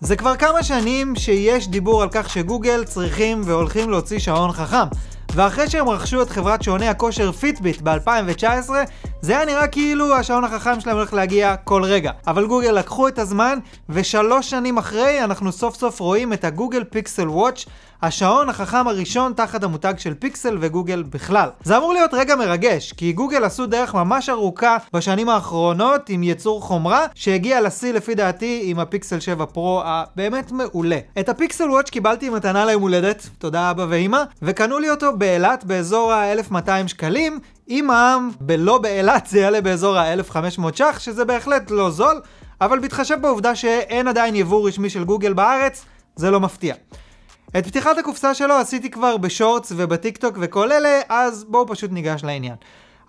זה כבר כמה שנים שיש דיבור על כך שגוגל צריכים והולכים להוציא שעון חכם. ואחרי שהם רכשו את חברת שעוני הכושר פיטביט ב-2019, זה היה נראה כאילו השעון החכם שלהם הולך להגיע כל רגע. אבל גוגל לקחו את הזמן, ושלוש שנים אחרי אנחנו סוף סוף רואים את הגוגל פיקסל וואץ', השעון החכם הראשון תחת המותג של פיקסל וגוגל בכלל. זה אמור להיות רגע מרגש, כי גוגל עשו דרך ממש ארוכה בשנים האחרונות עם יצור חומרה, שהגיע לשיא לפי דעתי עם הפיקסל 7 פרו הבאמת מעולה. את הפיקסל וואץ' קיבלתי מתנה ליום הולדת, תודה אבא ואימא, וקנו לי אותו באילת באזור ה-1200 שקלים, עם העם בלא באילת זה יעלה באזור ה-1500 ש"ח, שזה בהחלט לא זול, אבל בהתחשב בעובדה שאין עדיין יבוא רשמי של גוגל בארץ, זה לא מפתיע. את פתיחת הקופסה שלו עשיתי כבר בשורטס ובטיקטוק וכל אלה, אז בואו פשוט ניגש לעניין.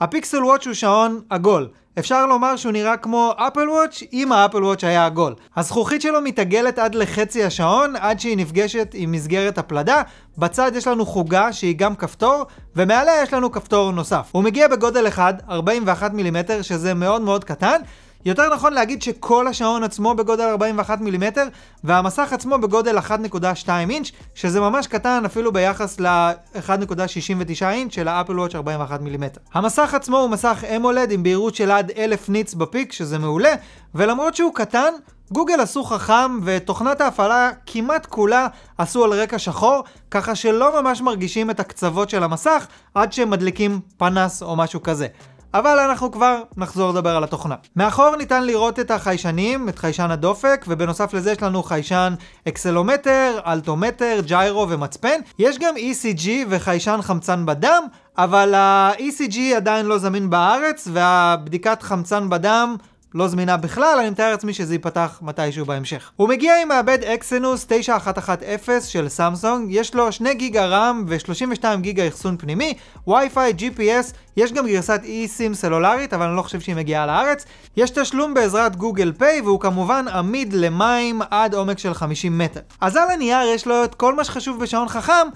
הפיקסל וואץ' הוא שעון עגול. אפשר לומר שהוא נראה כמו אפל וואץ' אם האפל וואץ' היה עגול. הזכוכית שלו מתעגלת עד לחצי השעון, עד שהיא נפגשת עם מסגרת הפלדה. בצד יש לנו חוגה שהיא גם כפתור, ומעליה יש לנו כפתור נוסף. הוא מגיע בגודל 1, 41 מילימטר, שזה מאוד מאוד קטן, יותר נכון להגיד שכל השעון עצמו בגודל 41 מילימטר, והמסך עצמו בגודל 1.2 אינץ', שזה ממש קטן אפילו ביחס ל-1.69 אינץ' של האפל וואץ' 41 מילימטר. המסך עצמו הוא מסך אמולד עם בהירות של עד 1,000 ניץ בפיק, שזה מעולה, ולמרות שהוא קטן, גוגל עשו חכם ותוכנת ההפעלה כמעט כולה עשו על רקע שחור, ככה שלא ממש מרגישים את הקצוות של המסך עד שהם מדליקים פנס או משהו כזה. אבל אנחנו כבר נחזור לדבר על התוכנה. מאחור ניתן לראות את החיישנים, את חיישן הדופק, ובנוסף לזה יש לנו חיישן אקסלומטר, אלטומטר, ג'יירו ומצפן. יש גם ECG וחיישן חמצן בדם, אבל ה-ECG עדיין לא זמין בארץ, והבדיקת חמצן בדם... לא זמינה בכלל, אני מתאר לעצמי שזה ייפתח מתישהו בהמשך. הוא מגיע עם מעבד אקסנוס 9110 של סמסונג, יש לו 2 גיגה רם ו-32 גיגה אחסון פנימי, Wi-Fi, GPS, יש גם גרסת eSIM סלולרית, אבל אני לא חושב שהיא מגיעה לארץ. יש תשלום בעזרת גוגל פיי, והוא כמובן עמיד למים עד עומק של 50 מטר. אז על הנייר יש לו את כל מה שחשוב בשעון חכם,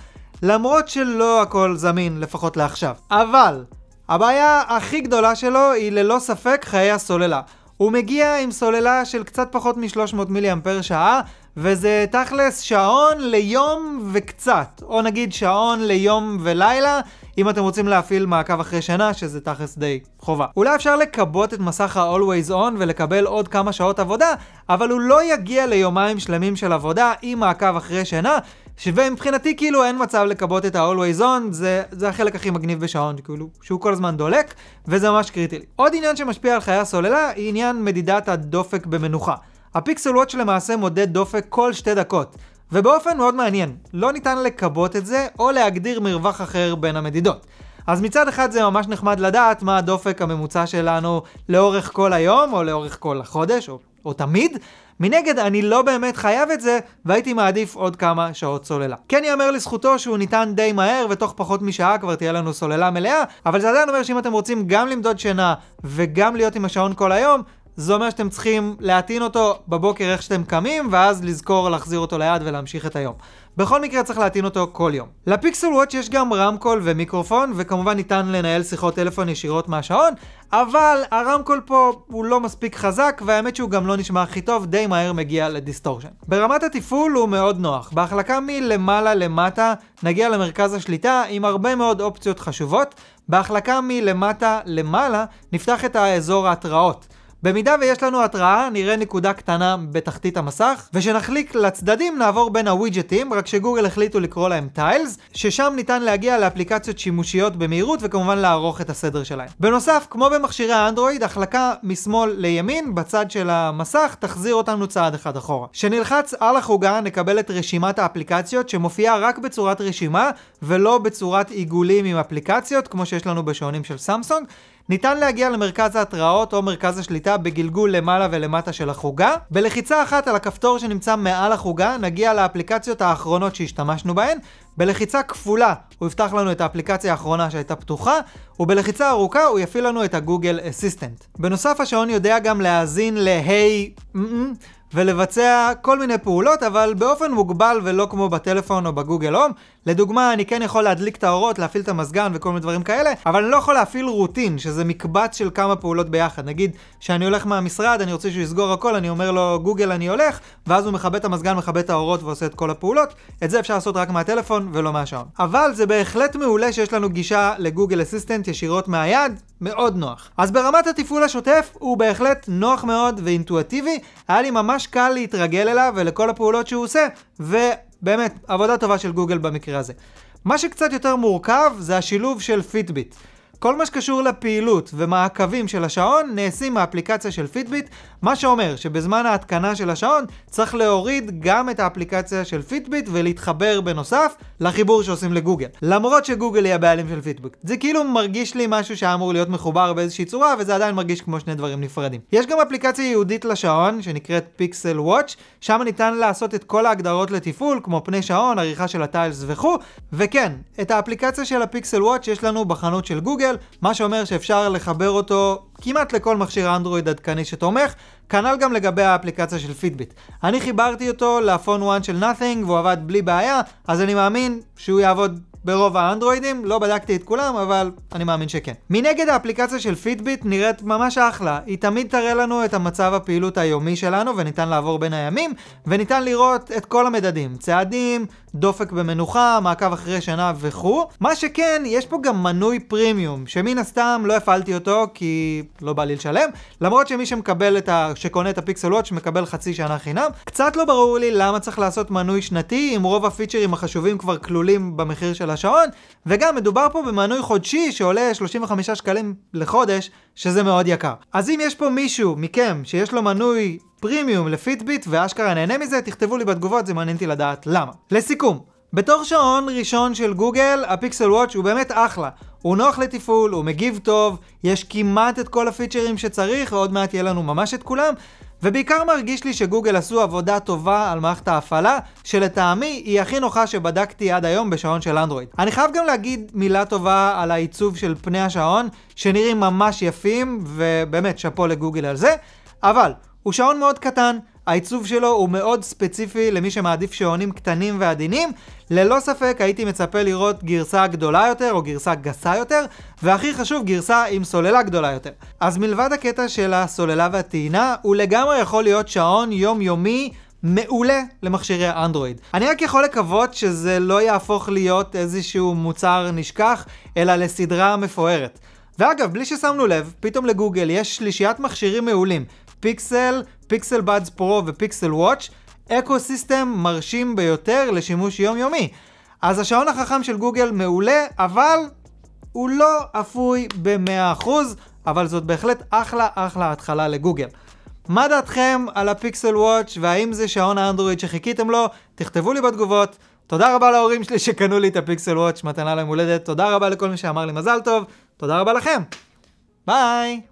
למרות שלא הכל זמין, לפחות לעכשיו. אבל... הבעיה הכי גדולה שלו היא ללא ספק חיי הסוללה. הוא מגיע עם סוללה של קצת פחות מ-300 מיליאמפר שעה, וזה תכלס שעון ליום וקצת, או נגיד שעון ליום ולילה, אם אתם רוצים להפעיל מעקב אחרי שנה, שזה תכלס די חובה. אולי אפשר לכבות את מסך ה-Always On ולקבל עוד כמה שעות עבודה, אבל הוא לא יגיע ליומיים שלמים של עבודה עם מעקב אחרי שנה, שמבחינתי כאילו אין מצב לכבות את ה-Always On, זה, זה החלק הכי מגניב בשעון, כאילו, שהוא כל הזמן דולק, וזה ממש קריטי לי. עוד עניין שמשפיע על חיי הסוללה, היא עניין מדידת הדופק במנוחה. הפיקסל וואץ' למעשה מודד דופק כל שתי דקות, ובאופן מאוד מעניין, לא ניתן לכבות את זה, או להגדיר מרווח אחר בין המדידות. אז מצד אחד זה ממש נחמד לדעת מה הדופק הממוצע שלנו לאורך כל היום, או לאורך כל החודש, או או תמיד. מנגד, אני לא באמת חייב את זה, והייתי מעדיף עוד כמה שעות סוללה. כן ייאמר לזכותו שהוא ניתן די מהר, ותוך פחות משעה כבר תהיה לנו סוללה מלאה, אבל זה עדיין אומר שאם אתם רוצים גם למדוד שינה, וגם להיות עם השעון כל היום, זה אומר שאתם צריכים להטעין אותו בבוקר איך שאתם קמים, ואז לזכור להחזיר אותו ליד ולהמשיך את היום. בכל מקרה צריך להטעין אותו כל יום. לפיקסל וואץ' יש גם רמקול ומיקרופון, וכמובן ניתן לנהל שיחות טלפון ישירות מהשעון, אבל הרמקול פה הוא לא מספיק חזק, והאמת שהוא גם לא נשמע הכי טוב, די מהר מגיע לדיסטורשן. ברמת התפעול הוא מאוד נוח. בהחלקה מלמעלה למטה נגיע למרכז השליטה עם הרבה מאוד אופציות חשובות. בהחלקה מלמטה למעלה נפתח את האזור ההתראות. במידה ויש לנו התראה, נראה נקודה קטנה בתחתית המסך, ושנחליק לצדדים נעבור בין הווידג'טים, רק שגוגל החליטו לקרוא להם טיילס, ששם ניתן להגיע לאפליקציות שימושיות במהירות, וכמובן לערוך את הסדר שלהם. בנוסף, כמו במכשירי האנדרואיד, החלקה משמאל לימין, בצד של המסך, תחזיר אותנו צעד אחד אחורה. כשנלחץ על החוגה, נקבל את רשימת האפליקציות, שמופיעה רק בצורת רשימה, ולא בצורת עיגולים עם אפליקציות, כמו שיש לנו בשעונים של סמסונג. ניתן להגיע למרכז ההתראות או מרכז השליטה בגלגול למעלה ולמטה של החוגה. בלחיצה אחת על הכפתור שנמצא מעל החוגה נגיע לאפליקציות האחרונות שהשתמשנו בהן. בלחיצה כפולה הוא יפתח לנו את האפליקציה האחרונה שהייתה פתוחה, ובלחיצה ארוכה הוא יפעיל לנו את הגוגל אסיסטנט. בנוסף השעון יודע גם להאזין ל-היי... ולבצע כל מיני פעולות, אבל באופן מוגבל ולא כמו בטלפון או בגוגל הום, לדוגמה, אני כן יכול להדליק את האורות, להפעיל את המזגן וכל מיני דברים כאלה, אבל אני לא יכול להפעיל רוטין, שזה מקבץ של כמה פעולות ביחד. נגיד, כשאני הולך מהמשרד, אני רוצה שהוא יסגור הכל, אני אומר לו, גוגל, אני הולך, ואז הוא מכבה את המזגן, מכבה את האורות ועושה את כל הפעולות. את זה אפשר לעשות רק מהטלפון ולא מהשעון. אבל זה בהחלט מעולה שיש לנו גישה לגוגל אסיסטנט ישירות מהיד, מאוד נוח. אז ברמת התפעול השוטף, הוא בהחלט נוח מאוד ואינטואטיבי, היה לי ממש קל להתרגל אליו ולכל הפעולות שהוא עושה, באמת, עבודה טובה של גוגל במקרה הזה. מה שקצת יותר מורכב זה השילוב של פיטביט. כל מה שקשור לפעילות ומעקבים של השעון נעשים מהאפליקציה של פיטביט, מה שאומר שבזמן ההתקנה של השעון צריך להוריד גם את האפליקציה של פיטביט ולהתחבר בנוסף לחיבור שעושים לגוגל. למרות שגוגל היא הבעלים של פיטביט. זה כאילו מרגיש לי משהו שהיה אמור להיות מחובר באיזושהי צורה וזה עדיין מרגיש כמו שני דברים נפרדים. יש גם אפליקציה ייעודית לשעון שנקראת פיקסל וואץ', שם ניתן לעשות את כל ההגדרות לתפעול כמו פני שעון, עריכה של הטיילס וכו', וכן, את האפליקציה של הפיקסל וואץ' יש לנו בחנות של גוגל גוגל, מה שאומר שאפשר לחבר אותו כמעט לכל מכשיר אנדרואיד עדכני שתומך, כנ"ל גם לגבי האפליקציה של פידביט. אני חיברתי אותו לפון 1 של נאטינג והוא עבד בלי בעיה, אז אני מאמין שהוא יעבוד ברוב האנדרואידים, לא בדקתי את כולם, אבל אני מאמין שכן. מנגד האפליקציה של פידביט נראית ממש אחלה, היא תמיד תראה לנו את המצב הפעילות היומי שלנו, וניתן לעבור בין הימים, וניתן לראות את כל המדדים, צעדים, דופק במנוחה, מעקב אחרי שינה וכו'. מה שכן, יש פה גם מנוי פרימיום, שמן הסתם לא הפעלתי אותו כי לא בא לי לשלם, למרות שמי שמקבל את ה... שקונה את הפיקסל וואץ' מקבל חצי שנה חינם. קצת לא ברור לי למה צריך לעשות מנוי שנתי, אם רוב הפיצ'רים החשובים כבר כלולים במחיר של השעון, וגם מדובר פה במנוי חודשי שעולה 35 שקלים לחודש, שזה מאוד יקר. אז אם יש פה מישהו מכם שיש לו מנוי פרימיום לפיטביט ואשכרה נהנה מזה, תכתבו לי בתגובות, זה מעניין אותי לדעת למה. לסיכום, בתור שעון ראשון של גוגל, הפיקסל וואץ' הוא באמת אחלה. הוא נוח לתפעול, הוא מגיב טוב, יש כמעט את כל הפיצ'רים שצריך, ועוד מעט יהיה לנו ממש את כולם, ובעיקר מרגיש לי שגוגל עשו עבודה טובה על מערכת ההפעלה, שלטעמי היא הכי נוחה שבדקתי עד היום בשעון של אנדרואיד. אני חייב גם להגיד מילה טובה על העיצוב של פני השעון, שנראים ממש יפים, ובאמת שאפו לגוגל על זה, אבל הוא שעון מאוד קטן. העיצוב שלו הוא מאוד ספציפי למי שמעדיף שעונים קטנים ועדינים. ללא ספק הייתי מצפה לראות גרסה גדולה יותר או גרסה גסה יותר, והכי חשוב גרסה עם סוללה גדולה יותר. אז מלבד הקטע של הסוללה והטעינה, הוא לגמרי יכול להיות שעון יומיומי מעולה למכשירי אנדרואיד. אני רק יכול לקוות שזה לא יהפוך להיות איזשהו מוצר נשכח, אלא לסדרה מפוארת. ואגב, בלי ששמנו לב, פתאום לגוגל יש שלישיית מכשירים מעולים. פיקסל, פיקסל בדס פרו ופיקסל וואץ', אקו סיסטם מרשים ביותר לשימוש יומיומי. אז השעון החכם של גוגל מעולה, אבל הוא לא אפוי ב-100%, אבל זאת בהחלט אחלה אחלה התחלה לגוגל. מה דעתכם על הפיקסל וואץ' והאם זה שעון האנדרואיד שחיכיתם לו? תכתבו לי בתגובות. תודה רבה להורים שלי שקנו לי את הפיקסל וואץ' מתנה ליום הולדת, תודה רבה לכל מי שאמר לי מזל טוב, תודה רבה לכם. ביי!